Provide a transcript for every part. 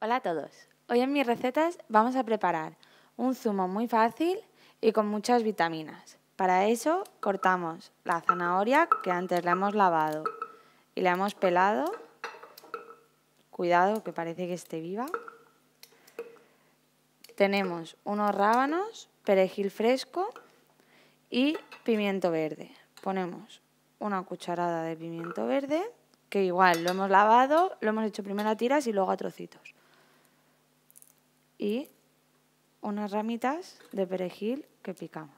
Hola a todos. Hoy en mis recetas vamos a preparar un zumo muy fácil y con muchas vitaminas. Para eso cortamos la zanahoria que antes la hemos lavado y la hemos pelado. Cuidado que parece que esté viva. Tenemos unos rábanos, perejil fresco y pimiento verde. Ponemos una cucharada de pimiento verde, que igual lo hemos lavado, lo hemos hecho primero a tiras y luego a trocitos y unas ramitas de perejil que picamos.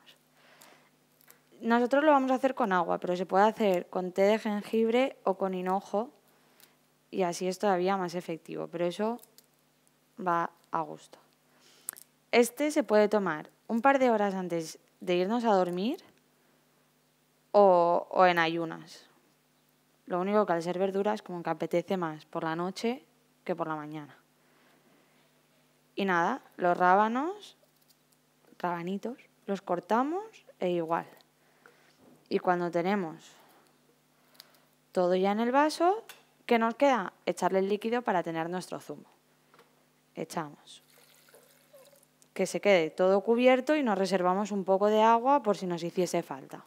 Nosotros lo vamos a hacer con agua, pero se puede hacer con té de jengibre o con hinojo y así es todavía más efectivo, pero eso va a gusto. Este se puede tomar un par de horas antes de irnos a dormir o, en ayunas. Lo único que al ser verduras como que apetece más por la noche que por la mañana. Y nada, los rábanos, rabanitos, los cortamos e igual. Y cuando tenemos todo ya en el vaso, ¿qué nos queda? Echarle el líquido para tener nuestro zumo. Echamos. Que se quede todo cubierto y nos reservamos un poco de agua por si nos hiciese falta.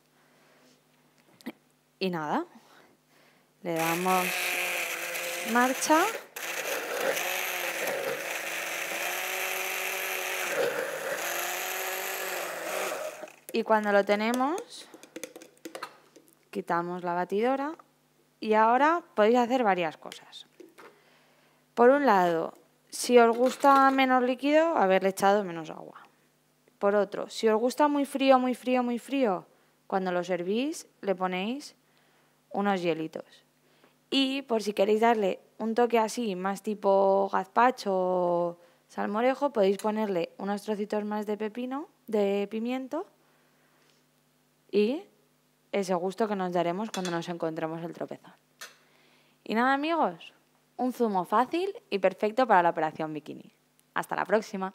Y nada, le damos marcha. Y cuando lo tenemos, quitamos la batidora y ahora podéis hacer varias cosas. Por un lado, si os gusta menos líquido, haberle echado menos agua. Por otro, si os gusta muy frío, muy frío, muy frío, cuando lo servís le ponéis unos hielitos. Y por si queréis darle un toque así, más tipo gazpacho salmorejo, podéis ponerle unos trocitos más de pepino, de pimiento y ese gusto que nos daremos cuando nos encontremos el tropezón. Y nada amigos, un zumo fácil y perfecto para la operación bikini. Hasta la próxima.